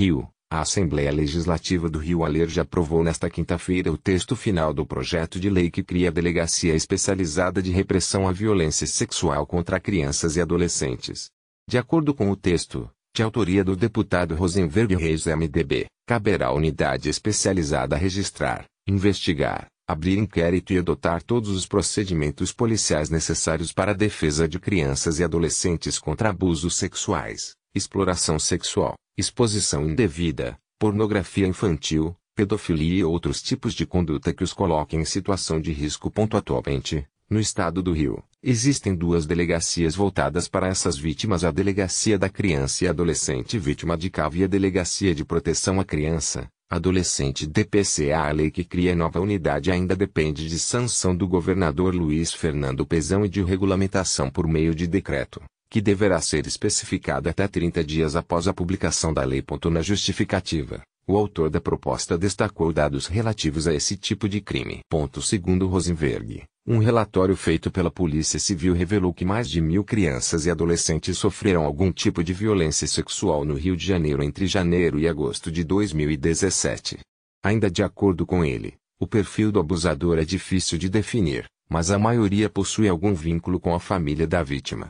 Rio, a Assembleia Legislativa do Rio Alerj aprovou nesta quinta-feira o texto final do projeto de lei que cria a Delegacia Especializada de Repressão à Violência Sexual contra Crianças e Adolescentes. De acordo com o texto, de autoria do deputado Rosenberg Reis MDB, caberá à unidade especializada registrar, investigar, abrir inquérito e adotar todos os procedimentos policiais necessários para a defesa de crianças e adolescentes contra abusos sexuais exploração sexual, exposição indevida, pornografia infantil, pedofilia e outros tipos de conduta que os coloquem em situação de risco. Atualmente, no estado do Rio, existem duas delegacias voltadas para essas vítimas: a Delegacia da Criança e Adolescente Vítima de CAV e a Delegacia de Proteção à Criança, Adolescente DPCA. A lei que cria nova unidade ainda depende de sanção do governador Luiz Fernando Pezão e de regulamentação por meio de decreto que deverá ser especificada até 30 dias após a publicação da lei. Na justificativa, o autor da proposta destacou dados relativos a esse tipo de crime. Segundo Rosenberg, um relatório feito pela Polícia Civil revelou que mais de mil crianças e adolescentes sofreram algum tipo de violência sexual no Rio de Janeiro entre janeiro e agosto de 2017. Ainda de acordo com ele, o perfil do abusador é difícil de definir, mas a maioria possui algum vínculo com a família da vítima.